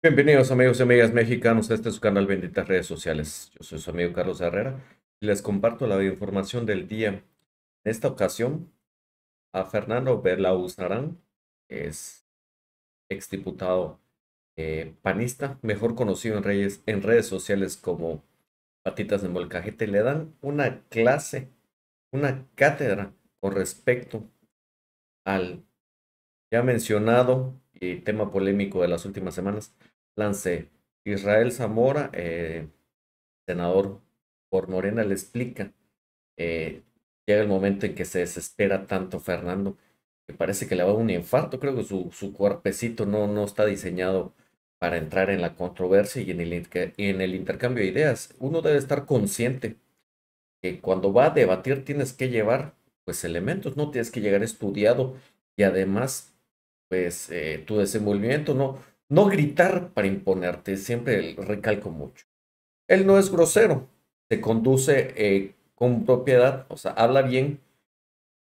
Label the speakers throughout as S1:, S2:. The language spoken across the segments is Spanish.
S1: Bienvenidos amigos y amigas mexicanos, este es su canal Benditas Redes Sociales. Yo soy su amigo Carlos Herrera y les comparto la información del día. En esta ocasión, a Fernando Belauzarán, es exdiputado eh, panista, mejor conocido en, reyes, en redes sociales como Patitas de Molcajete, le dan una clase, una cátedra con respecto al ya mencionado y tema polémico de las últimas semanas, Lance Israel Zamora, eh, senador por Morena, le explica, eh, llega el momento en que se desespera tanto Fernando, que parece que le va a un infarto, creo que su, su cuerpecito no, no está diseñado para entrar en la controversia y en el, en el intercambio de ideas. Uno debe estar consciente que cuando va a debatir tienes que llevar pues elementos, no tienes que llegar estudiado y además pues eh, tu desenvolvimiento no no gritar para imponerte, siempre recalco mucho. Él no es grosero, se conduce eh, con propiedad, o sea, habla bien,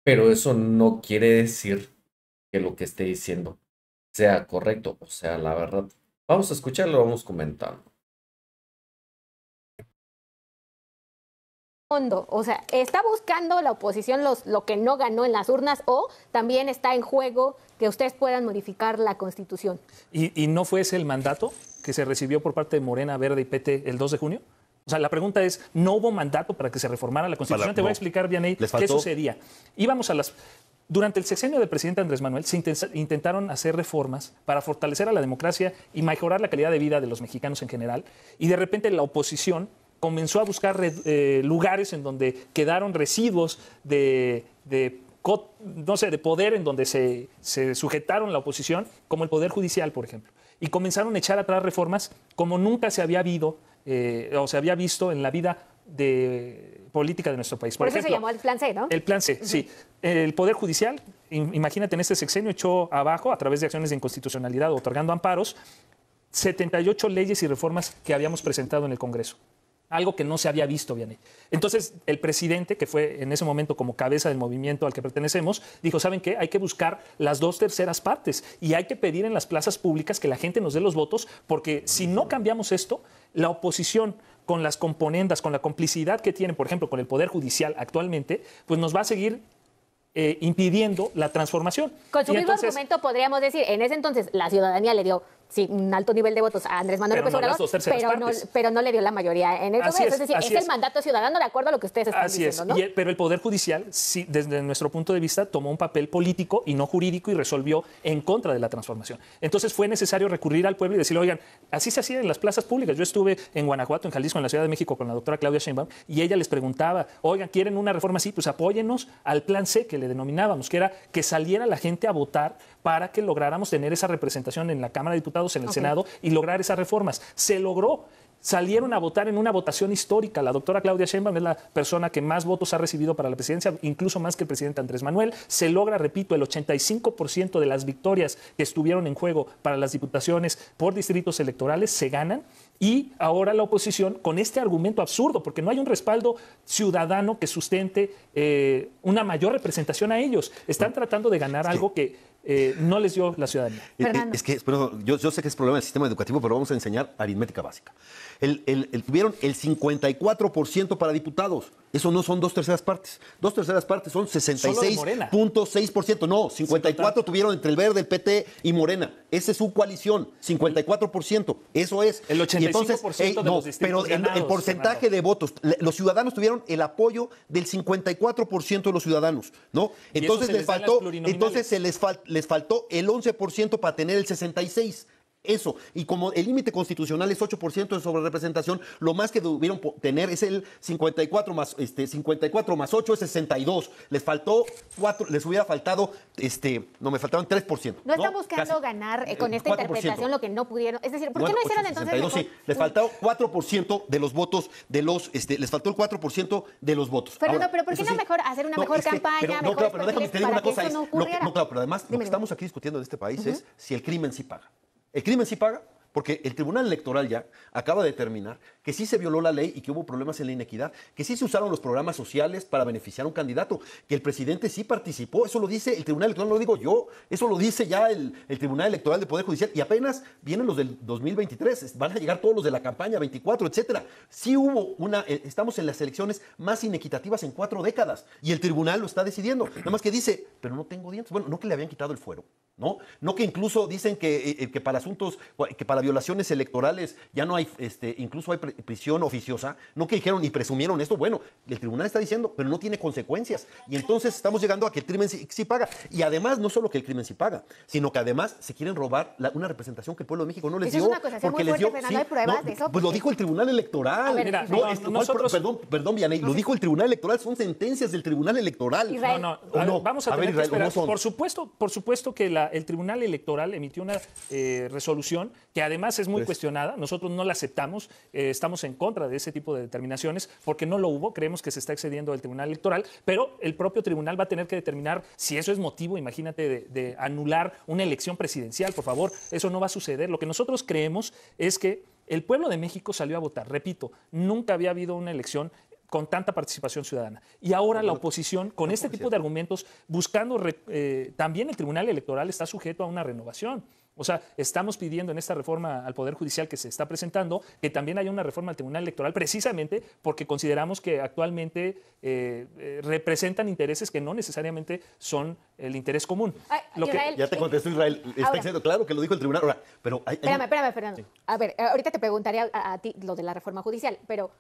S1: pero eso no quiere decir que lo que esté diciendo sea correcto o sea la verdad. Vamos a escucharlo, vamos comentando.
S2: O sea, está buscando la oposición los, lo que no ganó en las urnas o también está en juego que ustedes puedan modificar la constitución.
S3: ¿Y, no fue ese el mandato que se recibió por parte de Morena, Verde y PT el 2 de junio? O sea, la pregunta es, ¿no hubo mandato para que se reformara la Constitución? Te voy a explicar bien qué sucedía. Íbamos a las... Durante el sexenio del presidente Andrés Manuel se intentaron hacer reformas para fortalecer a la democracia y mejorar la calidad de vida de los mexicanos en general. Y de repente la oposición comenzó a buscar eh, lugares en donde quedaron residuos de, de poder en donde se, sujetaron la oposición, como el Poder Judicial, por ejemplo. Y comenzaron a echar atrás reformas como nunca se había habido eh, o se había visto en la vida política de nuestro país. Por, eso se llamó
S2: el Plan C, ¿no? El Plan C, sí.
S3: El Poder Judicial, imagínate, en este sexenio echó abajo, a través de acciones de inconstitucionalidad, otorgando amparos, 78 leyes y reformas que habíamos presentado en el Congreso algo que no se había visto bien. Entonces, el presidente, que fue en ese momento como cabeza del movimiento al que pertenecemos, dijo, ¿saben qué? Hay que buscar las dos terceras partes y hay que pedir en las plazas públicas que la gente nos dé los votos, porque si no cambiamos esto, la oposición con las componendas, con la complicidad que tiene, por ejemplo, con el Poder Judicial actualmente, pues nos va a seguir eh, impidiendo la transformación. Con su mismo argumento
S2: podríamos decir, en ese entonces la ciudadanía le dio sí, un alto nivel de votos a Andrés Manuel pero López no pero no, le dio la mayoría en el Es, decir, es, el mandato ciudadano de acuerdo a lo que ustedes están así diciendo. Es.
S3: pero el Poder Judicial, sí, desde nuestro punto de vista, tomó un papel político y no jurídico y resolvió en contra de la transformación. Entonces fue necesario recurrir al pueblo y decirle, oigan, así se hacía en las plazas públicas. Yo estuve en Guanajuato, en Jalisco, en la Ciudad de México con la doctora Claudia Sheinbaum y ella les preguntaba, oigan, ¿quieren una reforma así? Pues apóyennos al plan C que le denominábamos, que era que saliera la gente a votar para que lográramos tener esa representación en la Cámara de Diputados, en el Senado y lograr esas reformas. Se logró salieron a votar en una votación histórica. La doctora Claudia Sheinbaum es la persona que más votos ha recibido para la presidencia, incluso más que el presidente Andrés Manuel. Se logra, repito, el 85% de las victorias que estuvieron en juego para las diputaciones por distritos electorales se ganan. Y ahora la oposición, con este argumento absurdo, porque no hay un respaldo ciudadano que sustente eh, una mayor representación a ellos, están tratando de ganar algo que eh, no les dio la ciudadanía. Es
S4: que, pero yo, sé que es problema del sistema educativo, pero vamos a enseñar aritmética básica. El, tuvieron el 54% para diputados. Eso no son dos terceras partes. Dos terceras partes son 66.6%. No, 54 tuvieron entre el verde, el PT y Morena. Esa es su coalición, 54%. Eso es. El 85% entonces, no, Pero el, porcentaje de votos, los ciudadanos tuvieron el apoyo del 54% de los ciudadanos, ¿no? Entonces les faltó, entonces se les, les faltó el 11% para tener el 66% eso. Y como el límite constitucional es 8% de sobrerepresentación, lo más que debieron tener es el 54 más, este, 54 más 8 es 62. Les faltó 4, les hubiera faltado, este, no me faltaron 3%. No, ¿no? están buscando
S2: ganar eh, con esta interpretación lo que no pudieron. Es decir, ¿por qué no hicieron entonces? sí, les faltó
S4: 4% de los votos de los, este, les faltó el 4% de los votos. Pero no, pero ¿por qué no mejor hacer una mejor campaña? Pero, no, claro, pero déjame te diga una cosa. no, claro, pero además lo que estamos aquí discutiendo en este país es si el crimen sí paga. El crimen sí paga, porque el Tribunal Electoral ya acaba de determinar que sí se violó la ley y que hubo problemas en la inequidad, que sí se usaron los programas sociales para beneficiar a un candidato, que el presidente sí participó, eso lo dice el Tribunal Electoral, no lo digo yo, eso lo dice ya el, Tribunal Electoral de Poder Judicial y apenas vienen los del 2023, van a llegar todos los de la campaña 24, etcétera. Sí hubo una, eh, estamos en las elecciones más inequitativas en cuatro décadas y el tribunal lo está decidiendo, nada más que dice, pero no tengo dientes, bueno, no que le habían quitado el fuero. ¿no? No que incluso dicen que, eh, eh, que, para asuntos, que para violaciones electorales ya no hay, este, incluso hay prisión oficiosa, no que dijeron y presumieron esto, bueno, el tribunal está diciendo, pero no tiene consecuencias. Y entonces estamos llegando a que el crimen sí, paga. Y además, no solo que el crimen sí paga, sino que además se quieren robar una representación que el pueblo de México no les dio. porque les dio, Pues lo dijo el tribunal electoral. no, este, nosotros... perdón, perdón, lo dijo el tribunal electoral, son sentencias del tribunal electoral. No, no, vamos a, tener ver, que Por
S3: supuesto, por supuesto que la el Tribunal Electoral emitió una eh, resolución que además es muy pues cuestionada. Nosotros no la aceptamos, eh, estamos en contra de ese tipo de determinaciones porque no lo hubo. Creemos que se está excediendo el Tribunal Electoral, pero el propio tribunal va a tener que determinar si eso es motivo, imagínate, de, de anular una elección presidencial. Por favor, eso no va a suceder. Lo que nosotros creemos es que el pueblo de México salió a votar. Repito, nunca había habido una elección con tanta participación ciudadana. Y ahora la oposición, con este tipo de argumentos, buscando, eh, también el Tribunal Electoral está sujeto a una renovación. O sea, estamos pidiendo en esta reforma al Poder Judicial que se está presentando que también haya una reforma al Tribunal Electoral, precisamente porque consideramos que actualmente eh, eh, representan intereses que no necesariamente son el interés
S4: común.
S2: Ah, lo Ya te contestó
S4: Israel, está diciendo claro que lo dijo el tribunal. pero Espérame,
S2: espérame, Fernando. A ver, ahorita te preguntaría a, ti lo de la reforma judicial, pero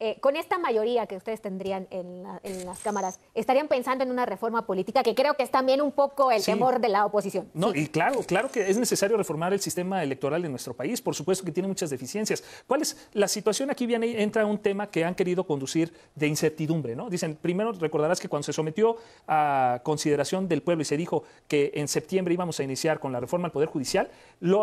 S2: eh, con esta mayoría que ustedes tendrían en, las cámaras, estarían pensando en una reforma política que creo que es también un poco el temor de la oposición.
S3: No, y claro, claro que es necesario reformar el sistema electoral de nuestro país, por supuesto que tiene muchas deficiencias. ¿Cuál es la situación? Aquí viene, entra un tema que han querido conducir de incertidumbre, ¿no? Dicen, primero recordarás que cuando se sometió a consideración del pueblo y se dijo que en septiembre íbamos a iniciar con la reforma al Poder Judicial,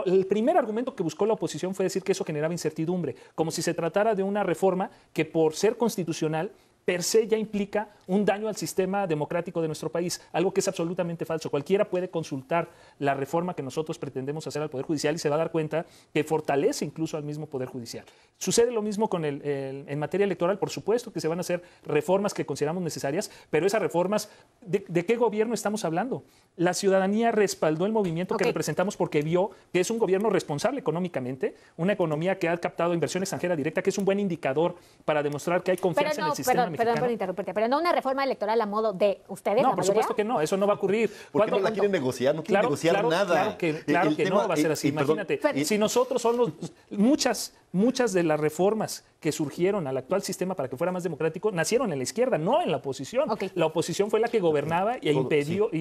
S3: el primer argumento que buscó la oposición fue decir que eso generaba incertidumbre, como si se tratara de una reforma que por ser constitucional per se ya implica un daño al sistema democrático de nuestro país, algo que es absolutamente falso. Cualquiera puede consultar la reforma que nosotros pretendemos hacer al Poder Judicial y se va a dar cuenta que fortalece incluso al mismo Poder Judicial. Sucede lo mismo con el, en materia electoral, por supuesto que se van a hacer reformas que consideramos necesarias, pero esas reformas, ¿de, qué gobierno estamos hablando? La ciudadanía respaldó el movimiento que representamos porque vio que es un gobierno responsable económicamente, una economía que ha captado inversión extranjera directa, que es un buen indicador para demostrar que hay confianza en el sistema. Perdón por
S2: interrumpirte, pero no una reforma electoral a modo de ustedes. No, por supuesto
S3: que no, eso no va a ocurrir. no
S4: la quieren negociar,
S3: no quieren negociar nada. Claro que, no va a ser así. Imagínate, si nosotros somos muchas, muchas de las reformas que surgieron al actual sistema para que fuera más democrático nacieron en la izquierda, no en la oposición. La oposición fue la que gobernaba y e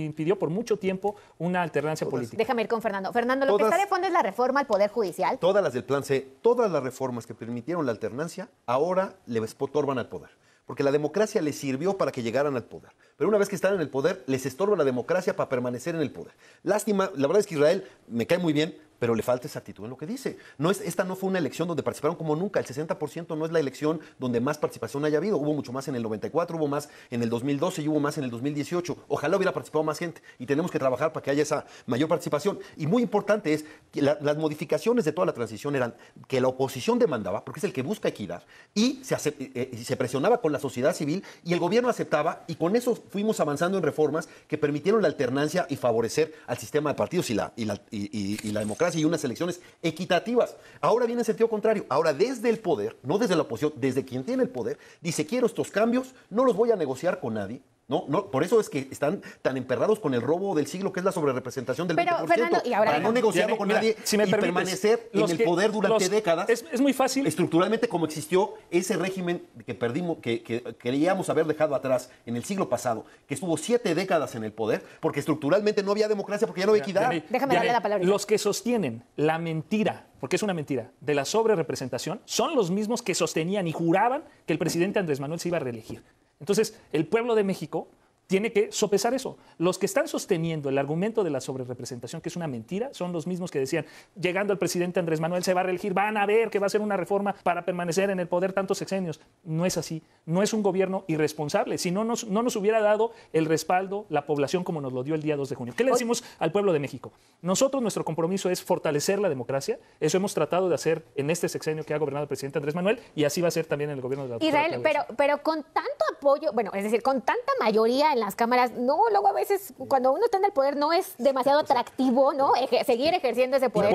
S3: impidió, por mucho
S4: tiempo una alternancia política.
S2: Déjame ir con Fernando. Fernando, lo que está de fondo es la reforma al Poder Judicial.
S4: Todas las del Plan C, todas las reformas que permitieron la alternancia, ahora le potorban al poder porque la democracia les sirvió para que llegaran al poder. Pero una vez que están en el poder, les estorba la democracia para permanecer en el poder. Lástima, la verdad es que Israel me cae muy bien, pero le falta actitud en lo que dice. No es, esta no fue una elección donde participaron como nunca. El 60% no es la elección donde más participación haya habido. Hubo mucho más en el 94, hubo más en el 2012 y hubo más en el 2018. Ojalá hubiera participado más gente y tenemos que trabajar para que haya esa mayor participación. Y muy importante es que las modificaciones de toda la transición eran que la oposición demandaba, porque es el que busca equidad, eh, eh, y se, presionaba con la sociedad civil y el gobierno aceptaba y con eso fuimos avanzando en reformas que permitieron la alternancia y favorecer al sistema de partidos y la democracia y unas elecciones equitativas. Ahora viene el sentido contrario. Ahora desde el poder, no desde la oposición, desde quien tiene el poder, dice quiero estos cambios, no los voy a negociar con nadie, no, por eso es que están tan emperrados con el robo del siglo que es la sobrerepresentación del pero, y ahora para no negociarlo con nadie y permanecer en el poder durante décadas. Es, muy fácil. Estructuralmente como existió ese régimen que perdimos, que, queríamos haber dejado atrás en el siglo pasado, que estuvo siete décadas en el poder, porque estructuralmente no había democracia, porque ya no había equidad. Déjame darle la palabra. Los que sostienen la mentira porque es una
S3: mentira, de la sobrerepresentación, son los mismos que sostenían y juraban que el presidente Andrés Manuel se iba a reelegir. Entonces, el pueblo de México tiene que sopesar eso. Los que están sosteniendo el argumento de la sobrerepresentación, que es una mentira, son los mismos que decían, llegando al presidente Andrés Manuel se va a reelegir, van a ver que va a ser una reforma para permanecer en el poder tantos sexenios. No es así, no es un gobierno irresponsable, si no nos, no nos hubiera dado el respaldo la población como nos lo dio el día 2 de junio. ¿Qué le decimos al pueblo de México? Nosotros nuestro compromiso es fortalecer la democracia, eso hemos tratado de hacer en este sexenio que ha gobernado el presidente Andrés Manuel y así va a ser también en el gobierno de la Israel, pero,
S2: pero con tanto apoyo, bueno, es decir, con tanta mayoría en las cámaras, no, luego a veces cuando uno está en el poder no es demasiado atractivo, ¿no? seguir ejerciendo ese poder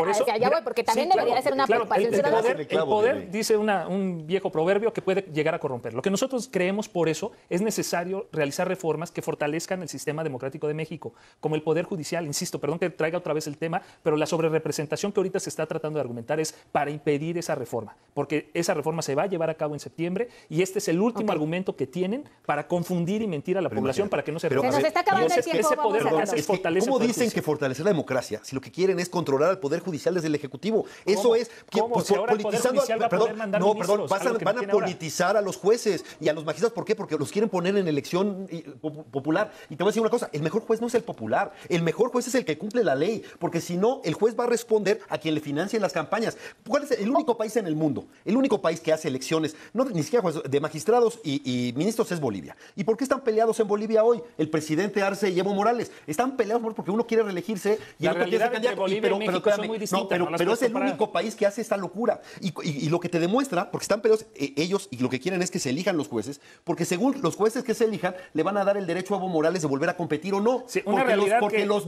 S2: porque también debería ser una preocupación. El, poder,
S3: dice un viejo proverbio que puede llegar a corromper. Lo que nosotros creemos por eso es necesario realizar reformas que fortalezcan el sistema democrático de México, como el poder judicial, insisto, perdón que traiga otra vez el tema, pero la sobrerepresentación que ahorita se está tratando de argumentar es para impedir esa reforma, porque esa reforma se va a llevar a cabo en septiembre y este es el último argumento
S4: que tienen para confundir y mentir a la población para que no se pero, ¿Cómo dicen que fortalecer la democracia si lo que quieren es controlar al Poder Judicial desde el Ejecutivo? Eso es no, perdón, van a politizar a los jueces y a los magistrados. ¿Por qué? Porque los quieren poner en elección popular. Y te voy a decir una cosa: el mejor juez no es el popular. El mejor juez es el que cumple la ley. Porque si no, el juez va a responder a quien le financie las campañas. ¿Cuál es el único país en el mundo? El único país que hace elecciones, no, ni siquiera de magistrados y ministros es Bolivia. ¿Y por qué están peleados en Bolivia? hoy, el presidente Arce y Evo Morales. Están peleados porque uno quiere reelegirse y el otro quiere ser candidato. pero, es el único país que hace esta locura. Y, lo que te demuestra, porque están peleados eh, ellos y lo que quieren es que se elijan los jueces, porque según los jueces que se elijan, le van a dar el derecho a Evo Morales de volver a competir o no. porque, los,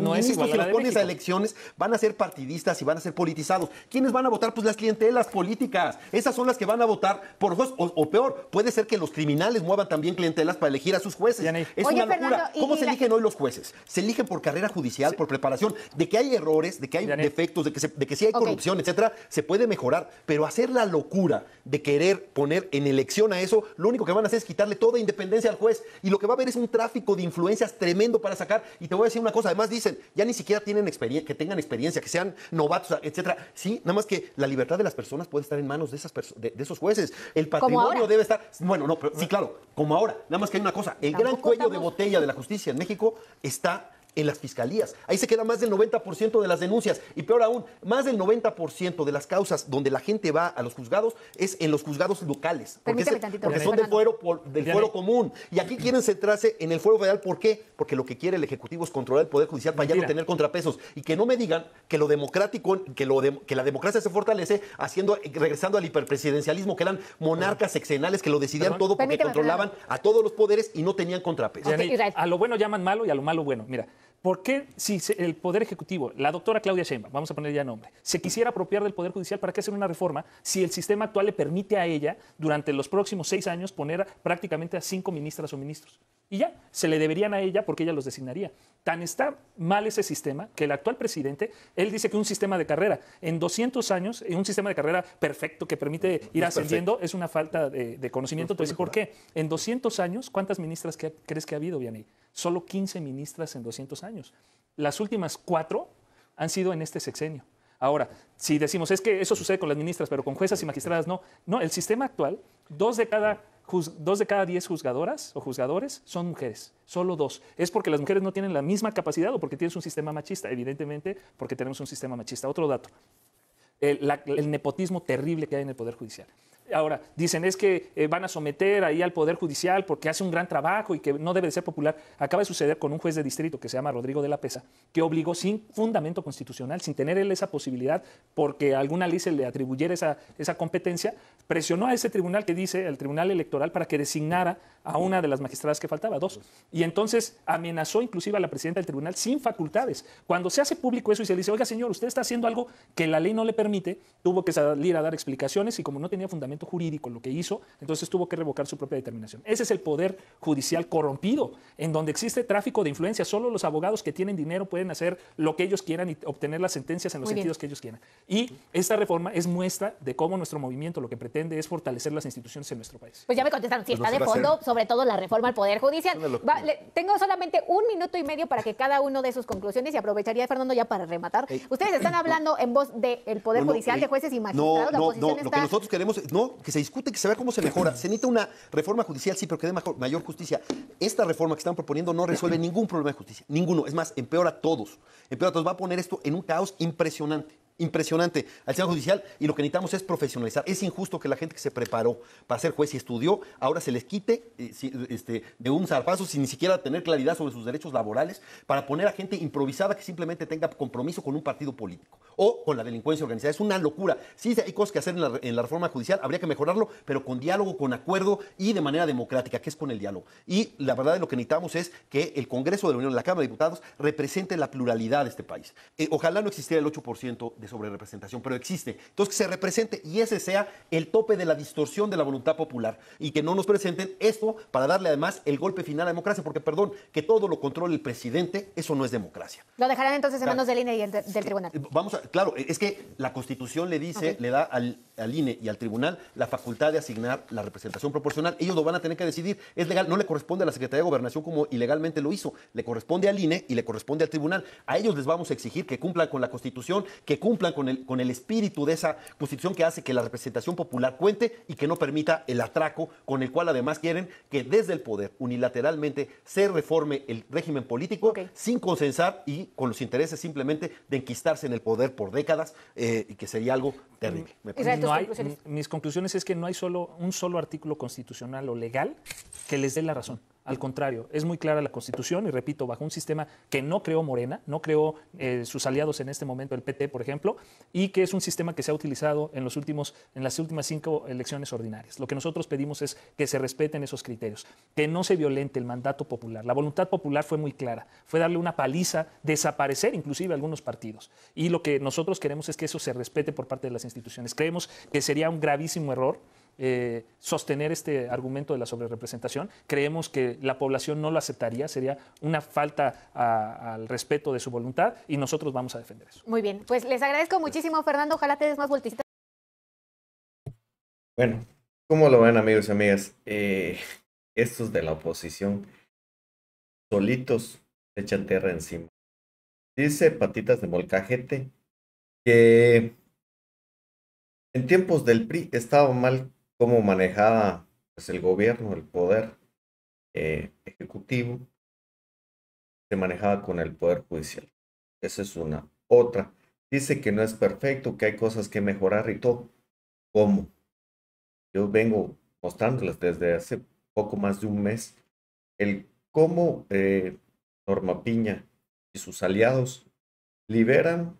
S4: ministros que los pones a elecciones van a ser partidistas y van a ser politizados. ¿Quiénes van a votar? Pues las clientelas políticas. Esas son las que van a votar por o peor, puede ser que los criminales muevan también clientelas para elegir a sus jueces. Es una locura. ¿Cómo se eligen hoy los jueces? Se eligen por carrera judicial, por preparación, de que hay errores, de que hay defectos, de que, sí hay corrupción, etcétera, se puede mejorar, pero hacer la locura de querer poner en elección a eso, lo único que van a hacer es quitarle toda independencia al juez y lo que va a haber es un tráfico de influencias tremendo para sacar. Y te voy a decir una cosa, además dicen, ya ni siquiera tienen experiencia, que tengan experiencia, que sean novatos, etcétera. Sí, nada más que la libertad de las personas puede estar en manos de esas de, de esos jueces. El patrimonio debe estar. Bueno, no, pero, sí, claro, como ahora. Nada más que hay una cosa. El gran cuello de botella de la justicia en México está en las fiscalías. Ahí se queda más del 90% de las denuncias. Y peor aún, más del 90% de las causas donde la gente va a los juzgados es en los juzgados locales. Porque, porque son del fuero, común. Y aquí quieren centrarse en el fuero federal. ¿Por qué? Porque lo que quiere el Ejecutivo es controlar el Poder Judicial para ya no tener contrapesos. Y que no me digan que lo democrático, que, lo que la democracia se fortalece haciendo, regresando al hiperpresidencialismo, que eran monarcas sexenales que lo decidían todo porque controlaban a todos los poderes y no tenían contrapesos. a lo bueno llaman malo y a lo malo bueno. Mira, ¿Por
S3: qué si el Poder Ejecutivo, la doctora Claudia Sheinbaum, vamos a poner ya nombre, se quisiera apropiar del Poder Judicial, ¿para qué hacer una reforma si el sistema actual le permite a ella, durante los próximos seis años, poner prácticamente a cinco ministras o ministros? Y ya, se le deberían a ella porque ella los designaría. Tan está mal ese sistema que el actual presidente, él dice que un sistema de carrera, en 200 años, eh, un sistema de carrera perfecto que permite ir ascendiendo, es una falta de, conocimiento. Entonces, ¿por qué? En 200 años, ¿cuántas ministras crees que ha habido, Vianney? solo 15 ministras en 200 años. Las últimas cuatro han sido en este sexenio. Ahora, si decimos, es que eso sucede con las ministras, pero con juezas y magistradas no. No, el sistema actual, dos de cada, dos de cada diez juzgadoras o juzgadores son mujeres, solo dos. Es porque las mujeres no tienen la misma capacidad o porque tienes un sistema machista, evidentemente, porque tenemos un sistema machista. Otro dato, el nepotismo terrible que hay en el Poder Judicial. Ahora, dicen es que eh, van a someter ahí al Poder Judicial porque hace un gran trabajo y que no debe de ser popular. Acaba de suceder con un juez de distrito que se llama Rodrigo de la Pesa, que obligó sin fundamento constitucional, sin tener él esa posibilidad, porque alguna ley se le atribuyera esa, esa competencia, presionó a ese tribunal que dice, el Tribunal Electoral, para que designara a una de las magistradas que faltaba, dos. Y entonces amenazó inclusive a la presidenta del tribunal sin facultades. Cuando se hace público eso y se le dice, oiga señor, usted está haciendo algo que la ley no le permite, tuvo que salir a dar explicaciones y como no tenía fundamento, jurídico lo que hizo, entonces tuvo que revocar su propia determinación. Ese es el poder judicial corrompido, en donde existe tráfico de influencia. Solo los abogados que tienen dinero pueden hacer lo que ellos quieran y obtener las sentencias en los sentidos que ellos quieran. Y esta reforma es muestra de cómo nuestro movimiento lo que pretende es fortalecer las instituciones en nuestro país.
S2: Pues ya me contestaron, si está de fondo, sobre todo la reforma al Poder Judicial. tengo solamente un minuto y medio para que cada uno de sus conclusiones, y aprovecharía, Fernando, ya para rematar. Ustedes están hablando en voz del Poder Judicial, de jueces y magistrados. No, no, no, lo que nosotros
S4: queremos, no, que se discute, que se vea cómo se mejora. Se necesita una reforma judicial, sí, pero que dé mayor justicia. Esta reforma que están proponiendo no resuelve ningún problema de justicia, ninguno. Es más, empeora a todos. Empeora a todos. Va a poner esto en un caos impresionante impresionante al sistema judicial y lo que necesitamos es profesionalizar. Es injusto que la gente que se preparó para ser juez y estudió, ahora se les quite eh, este, de un zarpazo sin ni siquiera tener claridad sobre sus derechos laborales para poner a gente improvisada que simplemente tenga compromiso con un partido político o con la delincuencia organizada. Es una locura. Sí, hay cosas que hacer en la, reforma judicial, habría que mejorarlo, pero con diálogo, con acuerdo y de manera democrática, que es con el diálogo. Y la verdad de lo que necesitamos es que el Congreso de la Unión, la Cámara de Diputados, represente la pluralidad de este país. Eh, ojalá no existiera el 8% de sobre representación, pero existe. Entonces, que se represente y ese sea el tope de la distorsión de la voluntad popular y que no nos presenten esto para darle además el golpe final a la democracia, porque perdón, que todo lo controle el presidente, eso no es democracia.
S2: Lo dejarán entonces en manos del INE y del eh, tribunal. Eh,
S4: vamos a, claro, eh, es que la Constitución le dice, le da al, al INE y al tribunal la facultad de asignar la representación proporcional. Ellos lo van a tener que decidir. Es legal, no le corresponde a la Secretaría de Gobernación como ilegalmente lo hizo. Le corresponde al INE y le corresponde al tribunal. A ellos les vamos a exigir que cumplan con la Constitución, que cumplan plan con el, con el espíritu de esa constitución que hace que la representación popular cuente y que no permita el atraco con el cual además quieren que desde el poder unilateralmente se reforme el régimen político sin consensar y con los intereses simplemente de enquistarse en el poder por décadas eh, y que sería algo terrible. Mm.
S3: Mis conclusiones es que no hay solo un solo artículo constitucional o legal que les dé la razón. Al contrario, es muy clara la Constitución y repito, bajo un sistema que no creó Morena, no creó eh, sus aliados en este momento, el PT, por ejemplo, y que es un sistema que se ha utilizado en, los últimos, en las últimas cinco elecciones ordinarias. Lo que nosotros pedimos es que se respeten esos criterios, que no se violente el mandato popular. La voluntad popular fue muy clara, fue darle una paliza, desaparecer inclusive algunos partidos. Y lo que nosotros queremos es que eso se respete por parte de las instituciones. Creemos que sería un gravísimo error eh, sostener este argumento de la sobrerepresentación. Creemos que la población no lo aceptaría, sería una falta al respeto
S1: de su voluntad y
S3: nosotros vamos a defender eso.
S2: Muy bien, pues les agradezco muchísimo, Fernando. Ojalá te des más vueltitas
S1: Bueno, ¿cómo lo ven, amigos y amigas? Eh, estos de la oposición solitos se echan tierra encima. Dice Patitas de Molcajete que en tiempos del PRI estaba mal cómo manejaba pues, el gobierno, el poder eh, ejecutivo, se manejaba con el poder judicial. Esa es una. Otra, dice que no es perfecto, que hay cosas que mejorar y todo. ¿Cómo? Yo vengo mostrándoles desde hace poco más de un mes el cómo eh, Norma Piña y sus aliados liberan,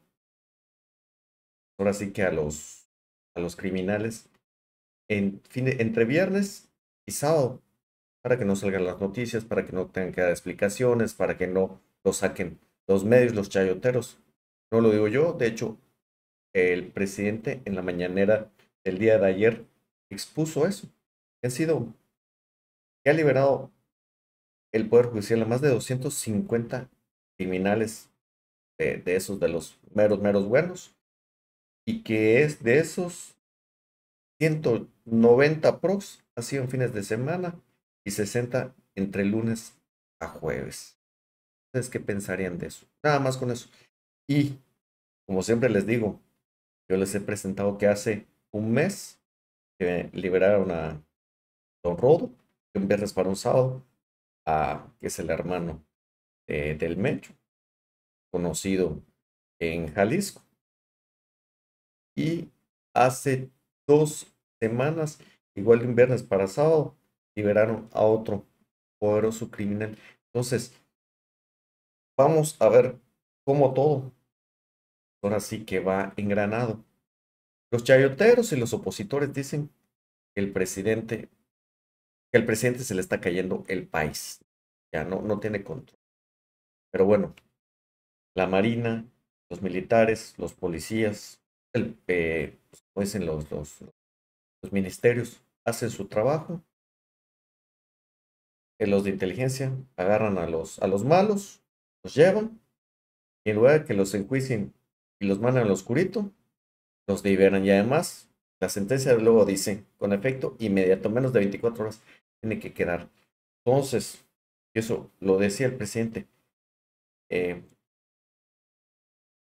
S1: ahora sí que a los, a los criminales entre viernes y sábado, para que no salgan las noticias, para que no tengan que dar explicaciones, para que no lo saquen los medios, los chayoteros. No lo digo yo, de hecho, el presidente en la mañanera del día de ayer expuso eso. Que sido, que ha liberado el Poder Judicial a más de 250 criminales de, de esos, de los meros, meros buenos, y que es de esos 190 prox sido en fines de semana y 60 entre lunes a jueves. ¿Ustedes qué pensarían de eso? Nada más con eso. Y como siempre les digo, yo les he presentado que hace un mes que liberaron a Don Rodo, que un viernes para un sábado, que es el hermano eh, del Mecho, conocido en Jalisco. Y hace dos semanas, igual de un viernes para sábado, liberaron a otro poderoso criminal. Entonces, vamos a ver cómo todo. Ahora sí que va engranado. Los chayoteros y los opositores dicen que el presidente, que el presidente se le está cayendo el país. Ya no, no tiene control. Pero bueno, la marina, los militares, los policías, el, pues, los, ministerios hacen su trabajo. que los de inteligencia agarran a los, a los malos, los llevan, y en lugar de que los enjuicien y los mandan al oscurito, los liberan. Y además, la sentencia luego dice, con efecto inmediato, menos de 24 horas, tiene que quedar. Entonces, eso lo decía el presidente, eh,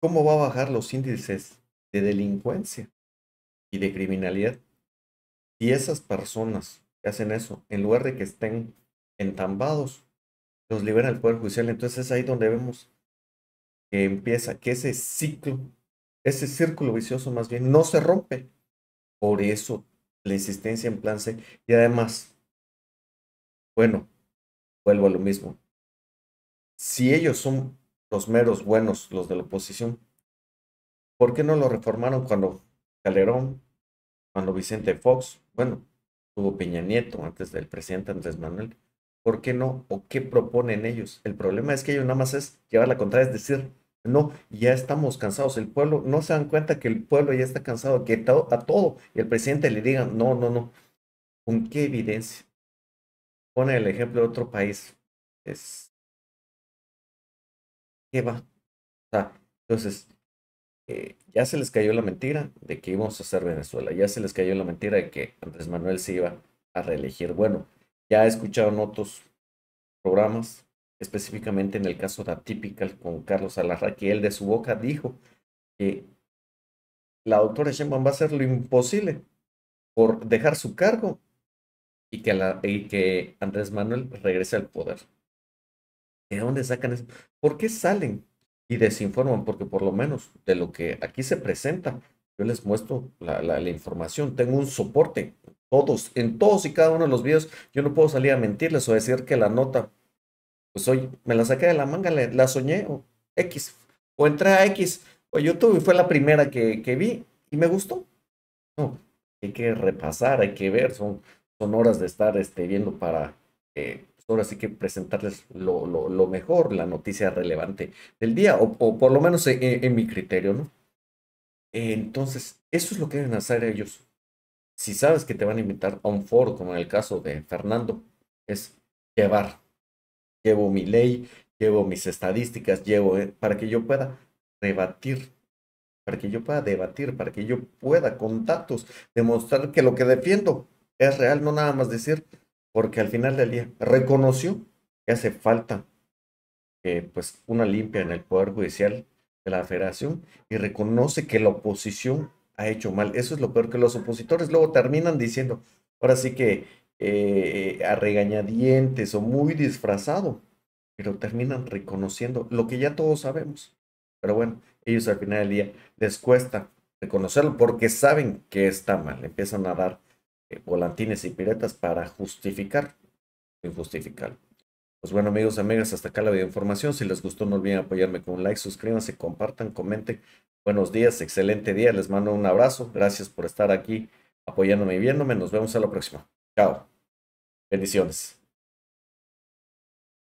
S1: ¿cómo va a bajar los índices de delincuencia? y de criminalidad. y esas personas que hacen eso, en lugar de que estén entambados, los libera el Poder Judicial, entonces es ahí donde vemos que empieza, que ese ciclo, ese círculo vicioso más bien, no se rompe. Por eso la insistencia en plan C. Y además, bueno, vuelvo a lo mismo. Si ellos son los meros buenos, los de la oposición, ¿por qué no lo reformaron cuando Calderón, cuando Vicente Fox, bueno, tuvo Peña Nieto antes del presidente Andrés Manuel. ¿Por qué no? ¿O qué proponen ellos? El problema es que ellos nada más es llevar la contra, es decir, no, ya estamos cansados. El pueblo, no se dan cuenta que el pueblo ya está cansado, que a todo. Y el presidente le diga, no, no, no. ¿Con qué evidencia? Pone el ejemplo de otro país. Es... ¿Qué va? O sea, entonces, eh, ya se les cayó la mentira de que íbamos a hacer Venezuela, ya se les cayó la mentira de que Andrés Manuel se iba a reelegir. Bueno, ya he escuchado en otros programas, específicamente en el caso de Atypical con Carlos Alarra, que él de su boca dijo que la doctora Sheinbaum va a hacer lo imposible por dejar su cargo y que, la, y que Andrés Manuel regrese al poder. ¿De dónde sacan eso? ¿Por qué salen y desinforman, porque por lo menos de lo que aquí se presenta, yo les muestro la, información, tengo un soporte, todos, en todos y cada uno de los videos, yo no puedo salir a mentirles o decir que la nota, pues hoy me la saqué de la manga, la, soñé, o X, o entré a X, o YouTube, fue la primera que, vi y me gustó. No, hay que repasar, hay que ver, son, son horas de estar este, viendo para... Eh, ahora sí que presentarles lo, mejor, la noticia relevante del día, o, por lo menos e, e, en, mi criterio, ¿no? Entonces, eso es lo que deben hacer ellos. Si sabes que te van a invitar a un foro, como en el caso de Fernando, es llevar. Llevo mi ley, llevo mis estadísticas, llevo eh, para que yo pueda debatir, para que yo pueda debatir, para que yo pueda con datos demostrar que lo que defiendo es real, no nada más decir, porque al final del día reconoció que hace falta pues una limpia en el Poder Judicial de la Federación y reconoce que la oposición ha hecho mal. Eso es lo peor, que los opositores luego terminan diciendo, ahora sí que eh, a regañadientes o muy disfrazado, pero terminan reconociendo lo que ya todos sabemos. Pero bueno, ellos al final del día les cuesta reconocerlo porque saben que está mal, empiezan a dar eh, volantines y piratas para justificar injustificar Pues bueno, amigos, amigas, hasta acá la videoinformación. Si les gustó, no olviden apoyarme con un like, suscríbanse, compartan, comenten. Buenos días, excelente día. Les mando un abrazo. Gracias por estar aquí apoyándome y viéndome. Nos vemos a la próxima. Chao. Bendiciones.